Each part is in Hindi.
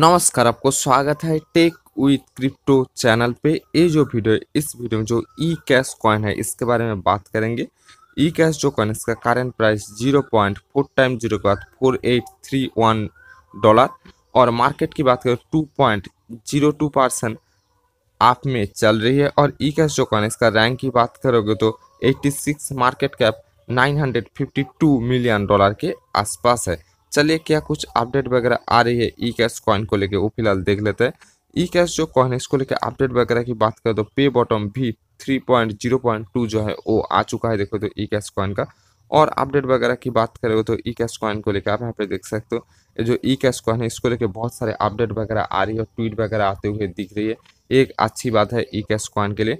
नमस्कार आपको स्वागत है टेक विथ क्रिप्टो चैनल पे ये जो वीडियो इस वीडियो में जो ई कैश कॉइन है इसके बारे में बात करेंगे ई कैश जो कॉइन इसका current price zero point four time zero के बाद four eight three one dollar और मार्केट की बात करें two point zero two percent आप में चल रही है और ई कैश जो कॉइन इसका रैंक की बात करोगे तो eighty six market cap nine hundred fifty two million dollar के आसपास है चलिए क्या कुछ अपडेट वगैरह आ रही है ई कैश कॉइन को लेके वो फिलहाल देख लेते हैं ई कैश जो कॉइन है इसको लेकर अपडेट वगैरह की बात करें तो पे बॉटम भी three point zero point two जो है वो आ चुका है देखो तो ई कैश कॉइन का और अपडेट वगैरह की बात करें तो ई कैश कॉइन को लेकर आप यहाँ पे देख सकते हो ये जो ई कैश कॉइन है इसको लेके बहुत सारे अपडेट वगैरह आ रही है और ट्वीट वगैरह आते हुए दिख रही है एक अच्छी बात है ई कैश कॉइन के लिए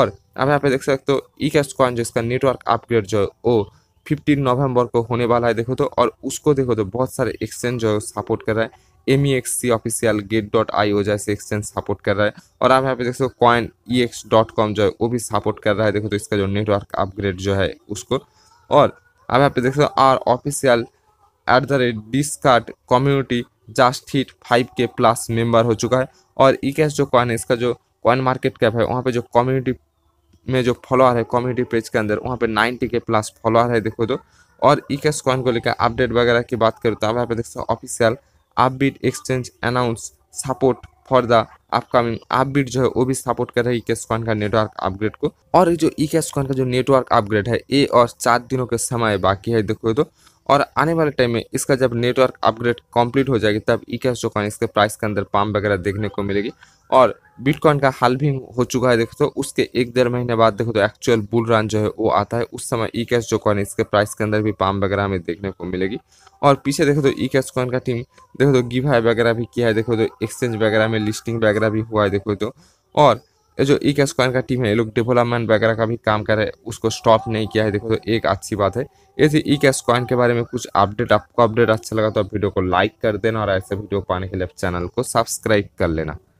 और आप यहाँ पे देख सकते हो ई कैश कॉइन जो इसका नेटवर्क अपग्रेड जो है वो फिफ्टीन नवंबर को होने वाला है देखो तो और उसको देखो तो बहुत सारे एक्सचेंज जो है सपोर्ट कर रहा है M E X C official gate dot I O जैसे एक्सचेंज सपोर्ट कर रहा है और आप यहाँ पे देख सकते हो coin E X dot com जो है वो भी सपोर्ट कर रहा है देखो तो इसका जो नेटवर्क अपग्रेड जो है उसको और आप यहाँ पे देख सकते हो our official at the rate discord community just hit five K plus member हो चुका है और ई e कैश जो कॉइन है इसका जो कॉइन मार्केट कैप है वहाँ पे जो कम्युनिटी में जो फॉलोअर है कम्युनिटी पेज के अंदर वहाँ पे 90 के प्लस फॉलोअर है देखो तो और ई कैश कॉइन को लेकर अपडेट वगैरह की बात करूँ तो आप यहाँ पे देख सकते हो official upbit exchange announce support for the upcoming upbit जो है वो भी सपोर्ट कर रहा है ई कैश कॉइन का नेटवर्क अपग्रेड को और जो ई कैश कॉइन का जो नेटवर्क अपग्रेड है ए और चार दिनों के समय बाकी है देखो तो और आने वाले टाइम में इसका जब नेटवर्क अपग्रेड कंप्लीट हो जाएगी तब ई कैश जो कॉइन इसके प्राइस के अंदर पाम वगैरह देखने को मिलेगी और बिटकॉइन का हाल भी हो चुका है देखो तो उसके एक डेढ़ महीने बाद देखो तो एक्चुअल बुल रन जो है वो आता है उस समय ई कैश जो कॉइन इसके प्राइस के अंदर भी पाम वगैरह हमें देखने को मिलेगी और पीछे देखो तो ई कैश कॉइन का टीम देखो तो गिव हाई वगैरह भी किया है देखो तो एक्सचेंज वगैरह में लिस्टिंग वगैरह भी हुआ है देखो तो और जो एक e स्क्वायर का टीम है ये लोग डेवलपमेंट वगैरह का भी काम कर रहे हैं उसको स्टॉप नहीं किया है देखो तो एक अच्छी बात है ये थी ई e स्क्वायर के बारे में कुछ अपडेट आपको अपडेट अच्छा लगा तो आप वीडियो को लाइक कर देना और ऐसे वीडियो पाने के लिए चैनल को सब्सक्राइब कर लेना